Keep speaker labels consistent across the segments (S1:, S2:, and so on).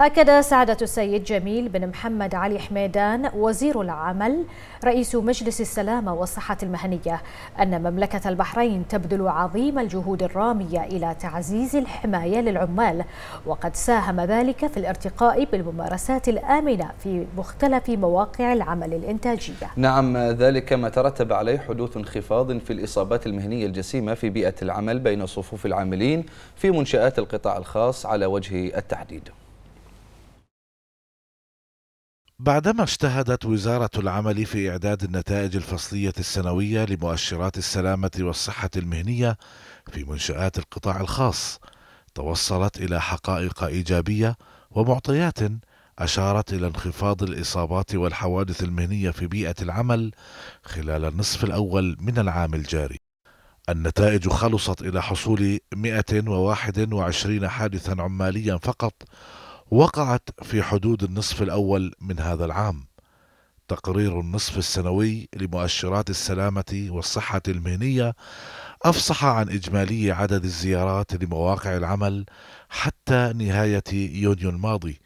S1: أكد سعادة السيد جميل بن محمد علي حميدان وزير العمل رئيس مجلس السلامة والصحة المهنية أن مملكة البحرين تبذل عظيم الجهود الرامية إلى تعزيز الحماية للعمال وقد ساهم ذلك في الارتقاء بالممارسات الآمنة في مختلف مواقع العمل الإنتاجية نعم ذلك ما ترتب عليه حدوث انخفاض في الإصابات المهنية الجسيمة في بيئة العمل بين صفوف العاملين في منشآت القطاع الخاص على وجه التحديد بعدما اجتهدت وزارة العمل في إعداد النتائج الفصلية السنوية لمؤشرات السلامة والصحة المهنية في منشآت القطاع الخاص، توصلت إلى حقائق إيجابية ومعطيات أشارت إلى انخفاض الإصابات والحوادث المهنية في بيئة العمل خلال النصف الأول من العام الجاري. النتائج خلصت إلى حصول 121 حادثا عماليا فقط وقعت في حدود النصف الأول من هذا العام تقرير النصف السنوي لمؤشرات السلامة والصحة المهنية أفصح عن إجمالي عدد الزيارات لمواقع العمل حتى نهاية يونيو الماضي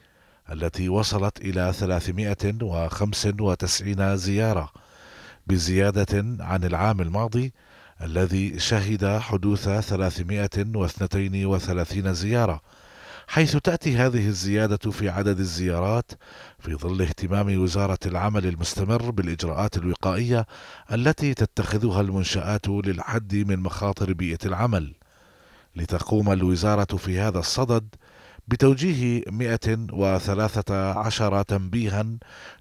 S1: التي وصلت إلى 395 زيارة بزيادة عن العام الماضي الذي شهد حدوث 332 زيارة حيث تأتي هذه الزيادة في عدد الزيارات في ظل اهتمام وزارة العمل المستمر بالإجراءات الوقائية التي تتخذها المنشآت للحد من مخاطر بيئة العمل لتقوم الوزارة في هذا الصدد بتوجيه 113 تنبيها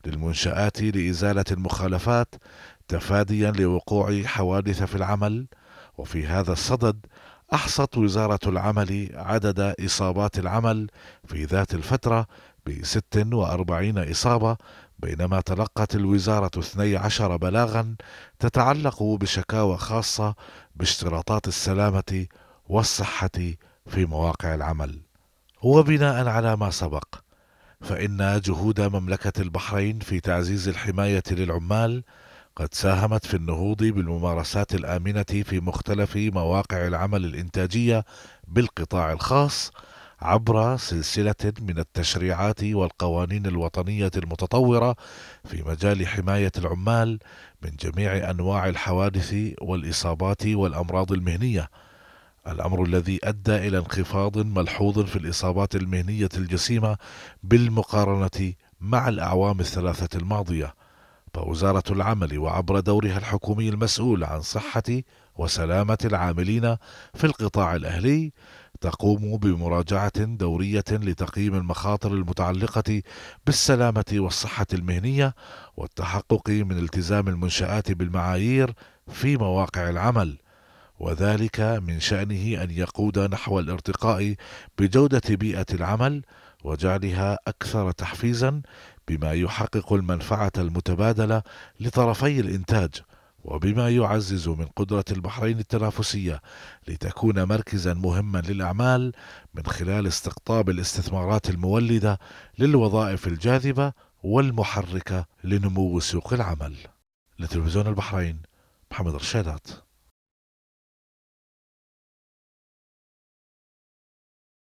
S1: للمنشآت لإزالة المخالفات تفاديا لوقوع حوادث في العمل وفي هذا الصدد أحصت وزارة العمل عدد إصابات العمل في ذات الفترة ب 46 إصابة بينما تلقت الوزارة 12 بلاغا تتعلق بشكاوى خاصة باشتراطات السلامة والصحة في مواقع العمل وبناء على ما سبق فإن جهود مملكة البحرين في تعزيز الحماية للعمال قد ساهمت في النهوض بالممارسات الآمنة في مختلف مواقع العمل الإنتاجية بالقطاع الخاص عبر سلسلة من التشريعات والقوانين الوطنية المتطورة في مجال حماية العمال من جميع أنواع الحوادث والإصابات والأمراض المهنية، الأمر الذي أدى إلى انخفاض ملحوظ في الإصابات المهنية الجسيمة بالمقارنة مع الأعوام الثلاثة الماضية. فوزارة العمل وعبر دورها الحكومي المسؤول عن صحة وسلامة العاملين في القطاع الأهلي تقوم بمراجعة دورية لتقييم المخاطر المتعلقة بالسلامة والصحة المهنية والتحقق من التزام المنشآت بالمعايير في مواقع العمل وذلك من شأنه أن يقود نحو الارتقاء بجودة بيئة العمل وجعلها أكثر تحفيزا بما يحقق المنفعة المتبادلة لطرفي الإنتاج وبما يعزز من قدرة البحرين التنافسية لتكون مركزا مهما للأعمال من خلال استقطاب الاستثمارات المولدة للوظائف الجاذبة والمحركة لنمو سوق العمل لتلفزيون البحرين محمد رشادات